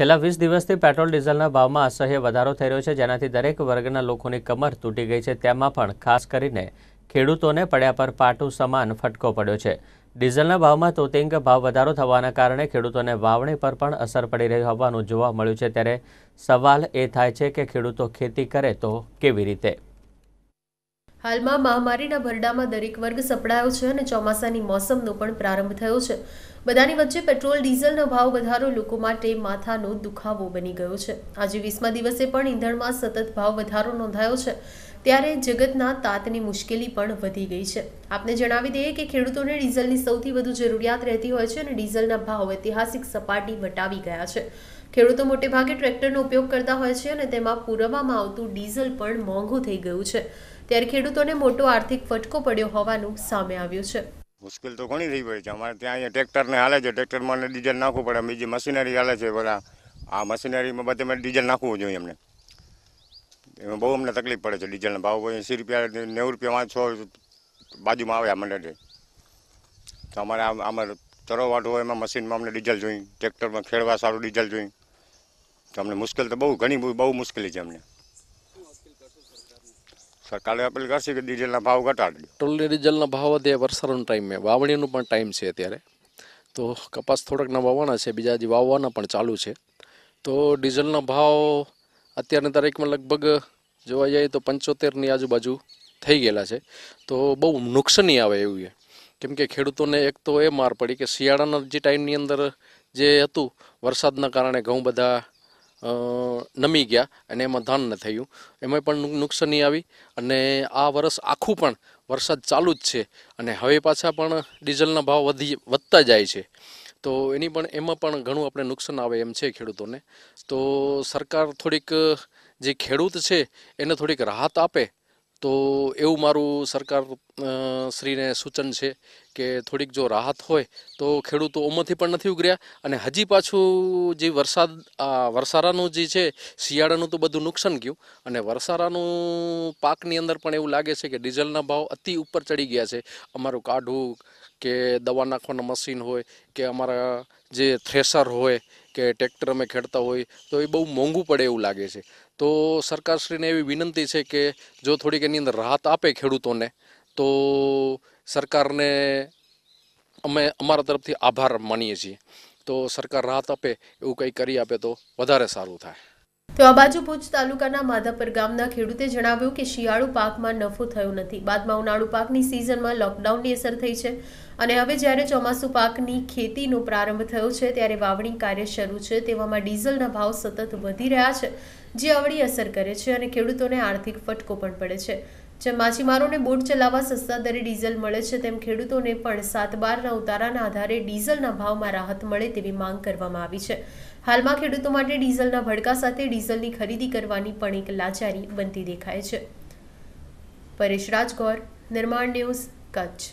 છેલ્લા વીસ દિવસથી પેટ્રોલ ડીઝલના ભાવમાં અસહ્ય વધારો થઈ રહ્યો છે જેનાથી દરેક વર્ગના લોકોની કમર તૂટી ગઈ છે તેમાં પણ ખાસ કરીને ખેડૂતોને પડ્યા પર પાટું સમાન ફટકો પડ્યો છે ડીઝલના ભાવમાં તોતિંગ ભાવ વધારો થવાના કારણે ખેડૂતોને વાવણી પર પણ અસર પડી રહી હોવાનું જોવા મળ્યું છે ત્યારે સવાલ એ થાય છે કે ખેડૂતો ખેતી કરે તો કેવી રીતે હાલમાં મહામારીના ભરડામાં દરેક વર્ગ સપડાયો છે અને ચોમાસાની મોસમનો પણ પ્રારંભ થયો છે બધાની વચ્ચે પેટ્રોલ ડીઝલનો ભાવ વધારો લોકો માટે માથાનો દુખાવો બની ગયો છે આજે વીસમા દિવસે પણ ઈંધણમાં સતત ભાવ વધારો નોંધાયો છે ત્યારે જગતના તાતની મુશ્કેલી પણ વધી ગઈ છે આપને જણાવી દઈએ કે ખેડૂતોને ડીઝલની સૌથી વધુ જરૂરિયાત રહેતી હોય છે અને ડીઝલના ભાવ ઐતિહાસિક સપાટી વટાવી ગયા છે ખેડૂતો મોટે ભાગે ટ્રેક્ટરનો ઉપયોગ કરતા હોય છે અને તેમાં પૂરવવામાં આવતું ડીઝલ પણ મોંઘું થઈ ગયું છે ત્યારે ખેડૂતોને મોટો આર્થિક ફટકો પડ્યો હોવાનું સામે આવ્યું છે મુશ્કેલ તો ઘણી રહી પડે છે અમારે ત્યાં અહીંયા ટ્રેક્ટરને હાલે છે ટ્રેક્ટરમાં ડીઝલ નાખવું પડે બીજી મશીનરી હાલે છે બધા આ મશીનરીમાં બધે ડીઝલ નાખવું જોઈએ અમને એમાં બહુ અમને તકલીફ પડે છે ડીઝલના ભાવ એંસી રૂપિયા નેવું રૂપિયામાં છ બાજુમાં આવે આ મંડળે તો અમારે આમાં ચરો વાટો હોય એમાં મશીનમાં અમને ડીઝલ જોઈએ ટ્રેક્ટરમાં ખેડવા સારું ડીઝલ જોઈએ તો અમને મુશ્કેલ તો બહુ ઘણી બહુ મુશ્કેલી છે અમને સરકારે અપીલ કરશે કે ડીઝલના ભાવ ઘટાડે દો ડીઝલના ભાવ વધે વરસાદનો ટાઈમ છે વાવણીનું પણ ટાઈમ છે અત્યારે તો કપાસ થોડાકના વાવવાના છે બીજા જે વાવવાના પણ ચાલુ છે તો ડીઝલના ભાવ અત્યારની તારીખમાં લગભગ જોવા જઈએ તો પંચોતેરની આજુબાજુ થઈ ગયેલા છે તો બહુ નુકસાની આવે એવું છે કેમ કે ખેડૂતોને એક તો એ માર પડી કે શિયાળાના જે ટાઈમની અંદર જે હતું વરસાદના કારણે ઘઉં બધા નમી ગયા અને એમાં ધાન ન થયું એમાં પણ નુકસાની આવી અને આ વરસ આખું પણ વરસાદ ચાલુ જ છે અને હવે પાછા પણ ડીઝલના ભાવ વધી વધતા જાય છે તો એની પણ એમાં પણ ઘણું આપણે નુકસાન આવે એમ છે ખેડૂતોને તો સરકાર થોડીક જે ખેડૂત છે એને થોડીક રાહત આપે તો એવું મારું સરકાર શ્રીને સૂચન છે કે થોડીક જો રાહત હોય તો ખેડૂતો ઓમાંથી પણ નથી ઉગર્યા અને હજી પાછું જે વરસાદ વરસારાનું જે છે શિયાળાનું તો બધું નુકસાન ગયું અને વરસારાનું પાકની અંદર પણ એવું લાગે છે કે ડીઝલના ભાવ અતિ ઉપર ચડી ગયા છે અમારું કાઢવું કે દવા નાખવાના મશીન હોય કે અમારા જે થ્રેસર હોય કે ટ્રેક્ટર અમે ખેડતા હોય તો એ બહુ મોંઘું પડે એવું લાગે છે તો સરકારશ્રીને એવી વિનંતી છે કે જો થોડીક એની અંદર રાહત આપે ખેડૂતોને તો સરકારને અમે અમારા તરફથી આભાર માનીએ છીએ તો સરકાર રાહત આપે એવું કંઈ કરી આપે તો વધારે સારું થાય તો આ બાજુ ભુજ તાલુકાના માધાપર ગામના ખેડૂતે જણાવ્યું કે શિયાળુ પાકમાં નફો થયો નથી બાદમાં ઉનાળુ પાકની સિઝનમાં લોકડાઉનની અસર થઈ છે અને હવે જ્યારે ચોમાસુ પાકની ખેતીનો પ્રારંભ થયો છે ત્યારે વાવણી કાર્ય શરૂ છે તેવામાં ડીઝલના ભાવ સતત વધી રહ્યા છે જે અવળી અસર કરે છે અને ખેડૂતોને આર્થિક ફટકો પણ પડે છે જેમ માછીમારોને બોટ ચલાવવા સસ્તા દરે ડીઝલ મળે છે તેમ ખેડૂતોને પણ સાત બારના ઉતારાના આધારે ડીઝલના ભાવમાં રાહત મળે તેવી માંગ કરવામાં આવી છે હાલમાં ખેડૂતો માટે ડીઝલના ભડકા સાથે ડીઝલની ખરીદી કરવાની પણ એક લાચારી બનતી દેખાય છે પરેશ રાજગોર નિર્માણ ન્યૂઝ કચ્છ